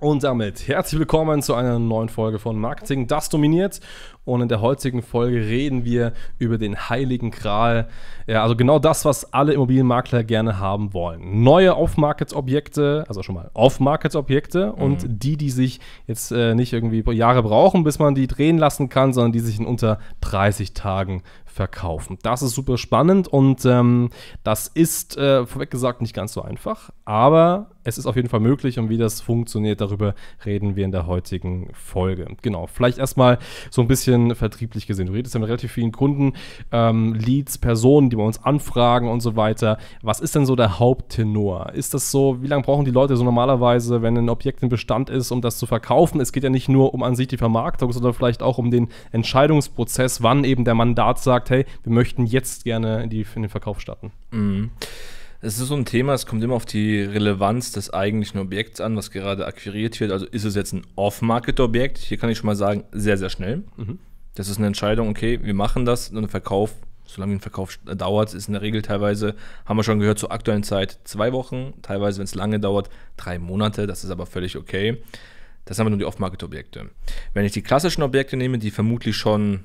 Und damit herzlich willkommen zu einer neuen Folge von Marketing, das dominiert. Und in der heutigen Folge reden wir über den heiligen Kral. Ja, also genau das, was alle Immobilienmakler gerne haben wollen. Neue off market objekte also schon mal off market objekte mhm. und die, die sich jetzt äh, nicht irgendwie Jahre brauchen, bis man die drehen lassen kann, sondern die sich in unter 30 Tagen verkaufen. Das ist super spannend und ähm, das ist äh, vorweg gesagt nicht ganz so einfach, aber es ist auf jeden Fall möglich und wie das funktioniert, darüber reden wir in der heutigen Folge. Genau, vielleicht erstmal so ein bisschen vertrieblich gesehen. Du redest ja mit relativ vielen Kunden, ähm, Leads, Personen, die bei uns anfragen und so weiter. Was ist denn so der Haupttenor? Ist das so, wie lange brauchen die Leute so normalerweise, wenn ein Objekt in Bestand ist, um das zu verkaufen? Es geht ja nicht nur um an sich die Vermarktung, sondern vielleicht auch um den Entscheidungsprozess, wann eben der Mandat sagt, sagt, hey, wir möchten jetzt gerne in, die, in den Verkauf starten? Mhm. Es ist so ein Thema, es kommt immer auf die Relevanz des eigentlichen Objekts an, was gerade akquiriert wird. Also ist es jetzt ein Off-Market-Objekt? Hier kann ich schon mal sagen, sehr, sehr schnell. Mhm. Das ist eine Entscheidung, okay, wir machen das und ein Verkauf, solange ein Verkauf dauert, ist in der Regel teilweise, haben wir schon gehört, zur aktuellen Zeit zwei Wochen, teilweise, wenn es lange dauert, drei Monate, das ist aber völlig okay. Das haben wir nur die Off-Market-Objekte. Wenn ich die klassischen Objekte nehme, die vermutlich schon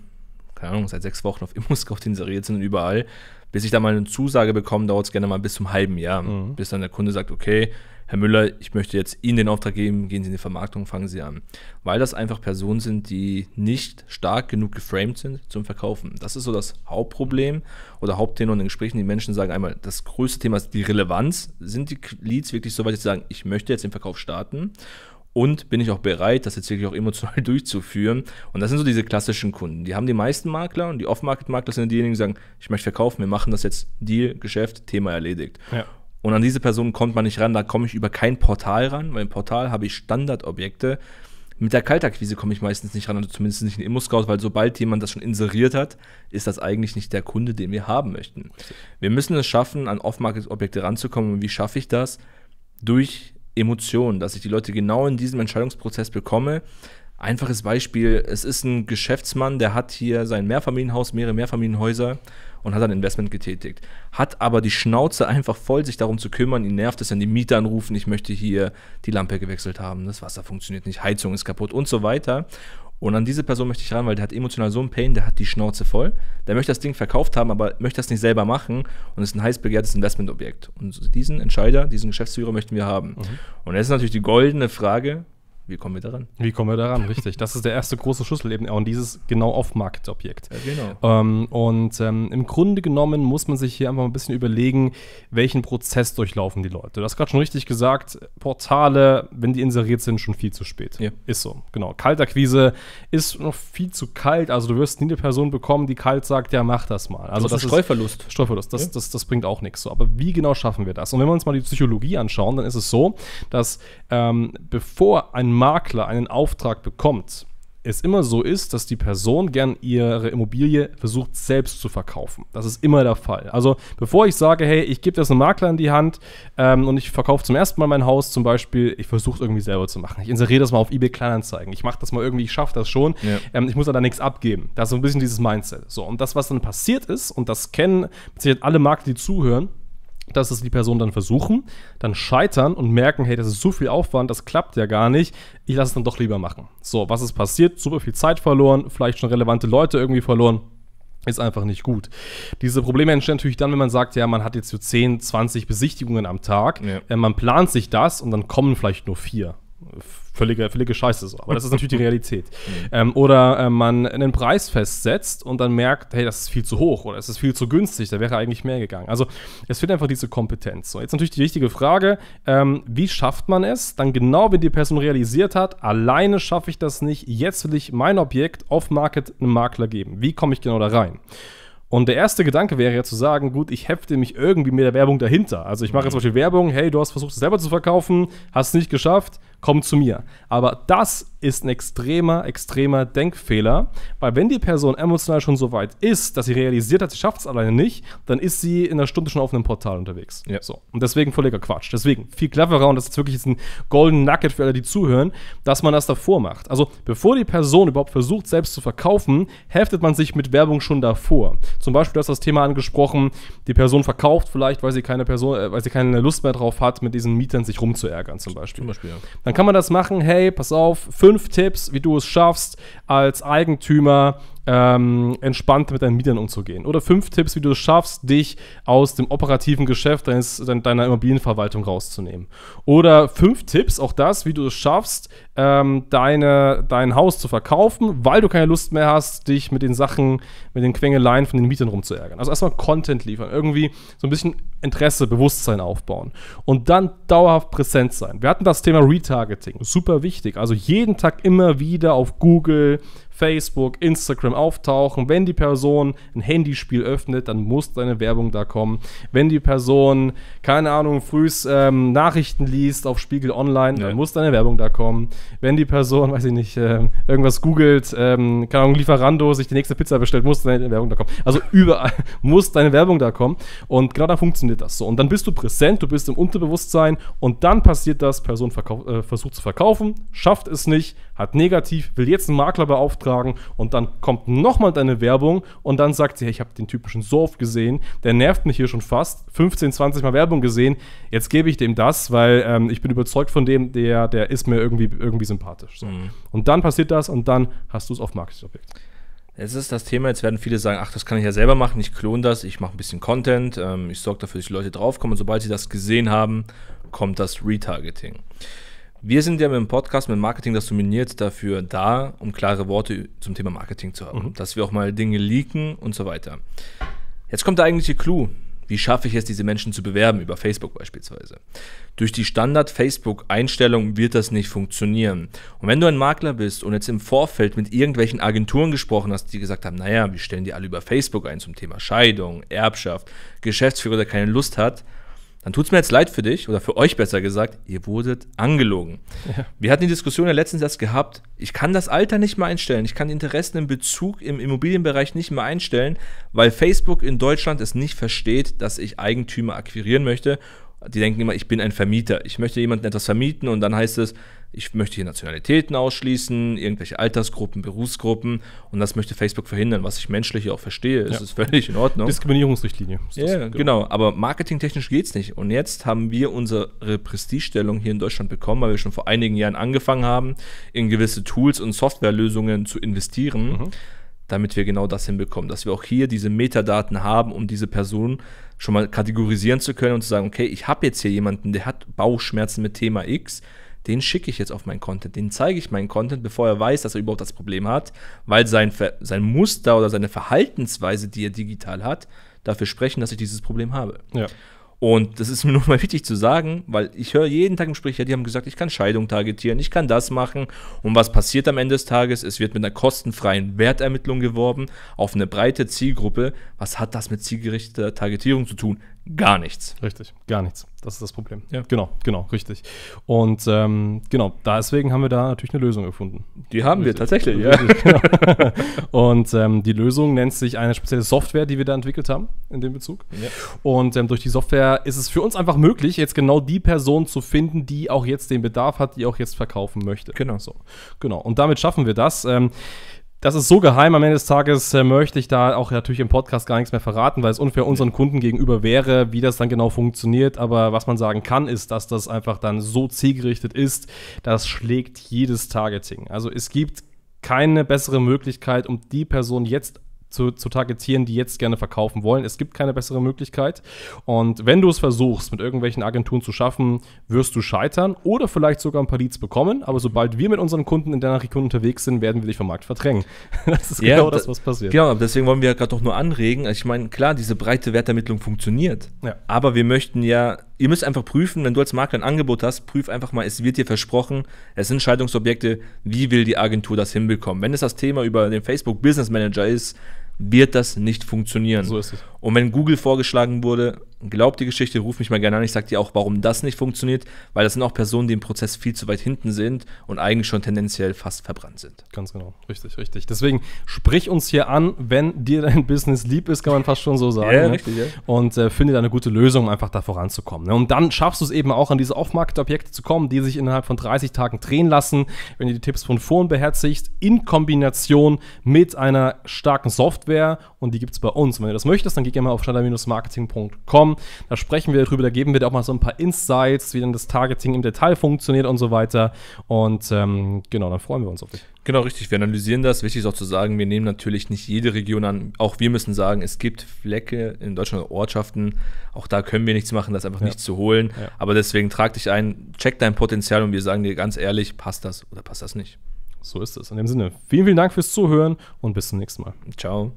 keine Ahnung, seit sechs Wochen auf Immo-Scout inseriert sind und überall. Bis ich da mal eine Zusage bekomme, dauert es gerne mal bis zum halben Jahr. Mhm. Bis dann der Kunde sagt, okay, Herr Müller, ich möchte jetzt Ihnen den Auftrag geben, gehen Sie in die Vermarktung, fangen Sie an. Weil das einfach Personen sind, die nicht stark genug geframed sind zum Verkaufen. Das ist so das Hauptproblem oder Hauptthema in den Gesprächen. Die Menschen sagen einmal, das größte Thema ist die Relevanz. Sind die Leads wirklich so weit, dass sie sagen, ich möchte jetzt den Verkauf starten? und bin ich auch bereit, das jetzt wirklich auch emotional durchzuführen. Und das sind so diese klassischen Kunden. Die haben die meisten Makler und die Off-Market-Makler sind diejenigen, die sagen, ich möchte verkaufen, wir machen das jetzt, Deal, Geschäft, Thema erledigt. Ja. Und an diese Person kommt man nicht ran, da komme ich über kein Portal ran, weil im Portal habe ich Standardobjekte. Mit der Kaltakquise komme ich meistens nicht ran, also zumindest nicht in Immo-Scout, weil sobald jemand das schon inseriert hat, ist das eigentlich nicht der Kunde, den wir haben möchten. Wir müssen es schaffen, an Off-Market-Objekte ranzukommen. Und wie schaffe ich das? Durch Emotionen, dass ich die Leute genau in diesem Entscheidungsprozess bekomme. Einfaches Beispiel, es ist ein Geschäftsmann, der hat hier sein Mehrfamilienhaus, mehrere Mehrfamilienhäuser und hat ein Investment getätigt. Hat aber die Schnauze einfach voll, sich darum zu kümmern. Ihn nervt es, wenn die Mieter anrufen, ich möchte hier die Lampe gewechselt haben, das Wasser funktioniert nicht, Heizung ist kaputt und so weiter. Und an diese Person möchte ich ran, weil der hat emotional so einen Pain, der hat die Schnauze voll. Der möchte das Ding verkauft haben, aber möchte das nicht selber machen und ist ein heiß begehrtes Investmentobjekt. Und diesen Entscheider, diesen Geschäftsführer möchten wir haben. Mhm. Und jetzt ist natürlich die goldene Frage, wie kommen wir daran? Wie kommen wir daran, richtig. Das ist der erste große Schlüssel eben und dieses genau Off-Market-Objekt. Ja, genau. Ähm, und ähm, im Grunde genommen muss man sich hier einfach ein bisschen überlegen, welchen Prozess durchlaufen die Leute. Du hast gerade schon richtig gesagt, Portale, wenn die inseriert sind, schon viel zu spät. Ja. Ist so, genau. Kaltakquise ist noch viel zu kalt. Also du wirst nie eine Person bekommen, die kalt sagt, ja, mach das mal. Also das ist Streuverlust. Streuverlust, das, ja. das, das, das, bringt auch nichts. So. Aber wie genau schaffen wir das? Und wenn wir uns mal die Psychologie anschauen, dann ist es so, dass ähm, bevor ein Makler einen Auftrag bekommt, es immer so ist, dass die Person gern ihre Immobilie versucht selbst zu verkaufen. Das ist immer der Fall. Also bevor ich sage, hey, ich gebe das einem Makler in die Hand ähm, und ich verkaufe zum ersten Mal mein Haus zum Beispiel, ich versuche es irgendwie selber zu machen. Ich inseriere das mal auf eBay Kleinanzeigen. Ich mache das mal irgendwie, ich schaffe das schon. Ja. Ähm, ich muss da nichts abgeben. Das ist so ein bisschen dieses Mindset. So und das, was dann passiert ist und das kennen alle Makler, die zuhören dass es die Personen dann versuchen, dann scheitern und merken, hey, das ist so viel Aufwand, das klappt ja gar nicht, ich lasse es dann doch lieber machen. So, was ist passiert? Super viel Zeit verloren, vielleicht schon relevante Leute irgendwie verloren. Ist einfach nicht gut. Diese Probleme entstehen natürlich dann, wenn man sagt, ja, man hat jetzt so 10, 20 Besichtigungen am Tag, ja. Äh, man plant sich das und dann kommen vielleicht nur vier völlige, völlige Scheiße so. Aber das ist natürlich die Realität. Mhm. Ähm, oder äh, man einen Preis festsetzt und dann merkt, hey, das ist viel zu hoch oder es ist viel zu günstig, da wäre eigentlich mehr gegangen. Also es fehlt einfach diese Kompetenz. So, jetzt natürlich die richtige Frage, ähm, wie schafft man es? Dann genau, wenn die Person realisiert hat, alleine schaffe ich das nicht, jetzt will ich mein Objekt off Market einem Makler geben. Wie komme ich genau da rein? Und der erste Gedanke wäre ja zu sagen, gut, ich hefte mich irgendwie mit der Werbung dahinter. Also ich mache jetzt mhm. zum Beispiel Werbung, hey, du hast versucht, es selber zu verkaufen, hast es nicht geschafft, komm zu mir. Aber das ist ein extremer, extremer Denkfehler, weil wenn die Person emotional schon so weit ist, dass sie realisiert hat, sie schafft es alleine nicht, dann ist sie in einer Stunde schon auf einem Portal unterwegs. Ja. So. Und deswegen völliger Quatsch. Deswegen viel cleverer und das ist wirklich jetzt ein golden Nugget für alle, die zuhören, dass man das davor macht. Also bevor die Person überhaupt versucht, selbst zu verkaufen, heftet man sich mit Werbung schon davor. Zum Beispiel, du hast das Thema angesprochen, die Person verkauft vielleicht, weil sie keine Person, äh, weil sie keine Lust mehr drauf hat, mit diesen Mietern sich rumzuärgern zum Beispiel. Zum Beispiel ja. Dann dann kann man das machen, hey, pass auf, fünf Tipps, wie du es schaffst, als Eigentümer ähm, entspannt mit deinen Mietern umzugehen. Oder fünf Tipps, wie du es schaffst, dich aus dem operativen Geschäft deines, deiner Immobilienverwaltung rauszunehmen. Oder fünf Tipps, auch das, wie du es schaffst, ähm, deine, dein Haus zu verkaufen, weil du keine Lust mehr hast, dich mit den Sachen, mit den Quengeleien von den Mietern rumzuärgern. Also erstmal Content liefern, irgendwie so ein bisschen Interesse, Bewusstsein aufbauen und dann dauerhaft präsent sein. Wir hatten das Thema Retargeting, super wichtig. Also jeden Tag immer wieder auf Google, Facebook, Instagram auftauchen. Wenn die Person ein Handyspiel öffnet, dann muss deine Werbung da kommen. Wenn die Person, keine Ahnung, frühs ähm, Nachrichten liest auf Spiegel Online, ja. dann muss deine Werbung da kommen. Wenn die Person, weiß ich nicht, äh, irgendwas googelt, ähm, keine Ahnung, Lieferando sich die nächste Pizza bestellt, muss deine Werbung da kommen. Also überall muss deine Werbung da kommen. Und genau da funktioniert das so. Und dann bist du präsent, du bist im Unterbewusstsein und dann passiert das, Person äh, versucht zu verkaufen, schafft es nicht, hat negativ, will jetzt einen Makler beauftragen, auftragen und dann kommt nochmal deine Werbung und dann sagt sie, hey, ich habe den typischen so oft gesehen, der nervt mich hier schon fast, 15, 20 Mal Werbung gesehen, jetzt gebe ich dem das, weil ähm, ich bin überzeugt von dem, der, der ist mir irgendwie, irgendwie sympathisch. So. Mhm. Und dann passiert das und dann hast du es auf Marketingobjekt. Es ist das Thema, jetzt werden viele sagen, ach, das kann ich ja selber machen, ich klone das, ich mache ein bisschen Content, ähm, ich sorge dafür, dass die Leute draufkommen und sobald sie das gesehen haben, kommt das Retargeting. Wir sind ja mit dem Podcast, mit Marketing das dominiert, dafür da, um klare Worte zum Thema Marketing zu haben. Mhm. Dass wir auch mal Dinge leaken und so weiter. Jetzt kommt der eigentliche Clou. Wie schaffe ich es, diese Menschen zu bewerben, über Facebook beispielsweise? Durch die Standard-Facebook-Einstellung wird das nicht funktionieren. Und wenn du ein Makler bist und jetzt im Vorfeld mit irgendwelchen Agenturen gesprochen hast, die gesagt haben, naja, wir stellen die alle über Facebook ein zum Thema Scheidung, Erbschaft, Geschäftsführer, der keine Lust hat, dann tut es mir jetzt leid für dich oder für euch besser gesagt, ihr wurdet angelogen. Ja. Wir hatten die Diskussion ja letztens erst gehabt, ich kann das Alter nicht mehr einstellen, ich kann die Interessen im Bezug im Immobilienbereich nicht mehr einstellen, weil Facebook in Deutschland es nicht versteht, dass ich Eigentümer akquirieren möchte die denken immer, ich bin ein Vermieter. Ich möchte jemandem etwas vermieten und dann heißt es, ich möchte hier Nationalitäten ausschließen, irgendwelche Altersgruppen, Berufsgruppen und das möchte Facebook verhindern, was ich menschlich auch verstehe. Es ja. ist völlig in Ordnung. Diskriminierungsrichtlinie. Ja, yeah, genau. genau. Aber marketingtechnisch geht es nicht. Und jetzt haben wir unsere Prestigestellung hier in Deutschland bekommen, weil wir schon vor einigen Jahren angefangen haben, in gewisse Tools und Softwarelösungen zu investieren. Mhm damit wir genau das hinbekommen, dass wir auch hier diese Metadaten haben, um diese Person schon mal kategorisieren zu können und zu sagen, okay, ich habe jetzt hier jemanden, der hat Bauchschmerzen mit Thema X, den schicke ich jetzt auf meinen Content, den zeige ich meinen Content, bevor er weiß, dass er überhaupt das Problem hat, weil sein, Ver sein Muster oder seine Verhaltensweise, die er digital hat, dafür sprechen, dass ich dieses Problem habe. Ja. Und das ist mir nur mal wichtig zu sagen, weil ich höre jeden Tag im Gespräch, die haben gesagt, ich kann Scheidung targetieren, ich kann das machen. Und was passiert am Ende des Tages? Es wird mit einer kostenfreien Wertermittlung geworben auf eine breite Zielgruppe. Was hat das mit zielgerichteter Targetierung zu tun? gar nichts. Richtig, gar nichts. Das ist das Problem. Ja. Genau, genau, richtig. Und ähm, genau, deswegen haben wir da natürlich eine Lösung gefunden. Die haben richtig. wir tatsächlich, ja. Richtig, genau. Und ähm, die Lösung nennt sich eine spezielle Software, die wir da entwickelt haben in dem Bezug. Ja. Und ähm, durch die Software ist es für uns einfach möglich, jetzt genau die Person zu finden, die auch jetzt den Bedarf hat, die auch jetzt verkaufen möchte. Genau. So. Genau. Und damit schaffen wir das. Ähm, das ist so geheim. Am Ende des Tages äh, möchte ich da auch natürlich im Podcast gar nichts mehr verraten, weil es unfair unseren Kunden gegenüber wäre, wie das dann genau funktioniert. Aber was man sagen kann, ist, dass das einfach dann so zielgerichtet ist, das schlägt jedes Targeting. Also es gibt keine bessere Möglichkeit, um die Person jetzt zu, zu targetieren, die jetzt gerne verkaufen wollen. Es gibt keine bessere Möglichkeit. Und wenn du es versuchst, mit irgendwelchen Agenturen zu schaffen, wirst du scheitern oder vielleicht sogar ein paar Leads bekommen. Aber sobald wir mit unseren Kunden in deiner Region unterwegs sind, werden wir dich vom Markt verdrängen. Das ist ja, genau das, was passiert. Genau, deswegen wollen wir ja gerade auch nur anregen. Also ich meine, klar, diese breite Wertermittlung funktioniert. Ja. Aber wir möchten ja ihr müsst einfach prüfen, wenn du als Makler ein Angebot hast, prüf einfach mal, es wird dir versprochen, es sind Scheidungsobjekte, wie will die Agentur das hinbekommen? Wenn es das Thema über den Facebook Business Manager ist, wird das nicht funktionieren. So ist es. Und wenn Google vorgeschlagen wurde, glaubt die Geschichte, ruft mich mal gerne an. Ich sage dir auch, warum das nicht funktioniert, weil das sind auch Personen, die im Prozess viel zu weit hinten sind und eigentlich schon tendenziell fast verbrannt sind. Ganz genau, richtig, richtig. Deswegen sprich uns hier an, wenn dir dein Business lieb ist, kann man fast schon so sagen. ja, ne? richtig, ja. Und äh, finde da eine gute Lösung, um einfach da voranzukommen. Ne? Und dann schaffst du es eben auch, an diese Off-Market-Objekte zu kommen, die sich innerhalb von 30 Tagen drehen lassen, wenn du die Tipps von vorn beherzigst, in Kombination mit einer starken Software. Und die gibt es bei uns. Wenn du das möchtest, dann geh gerne mal auf schneider-marketing.com bekommen. Da sprechen wir darüber, da geben wir dir auch mal so ein paar Insights, wie dann das Targeting im Detail funktioniert und so weiter. Und ähm, genau, dann freuen wir uns auf dich. Genau, richtig. Wir analysieren das. Wichtig ist auch zu sagen, wir nehmen natürlich nicht jede Region an. Auch wir müssen sagen, es gibt Flecke in Deutschland, Ortschaften. Auch da können wir nichts machen, das einfach ja. nicht zu holen. Ja. Aber deswegen trag dich ein, check dein Potenzial und wir sagen dir ganz ehrlich, passt das oder passt das nicht. So ist es. In dem Sinne, vielen, vielen Dank fürs Zuhören und bis zum nächsten Mal. Ciao.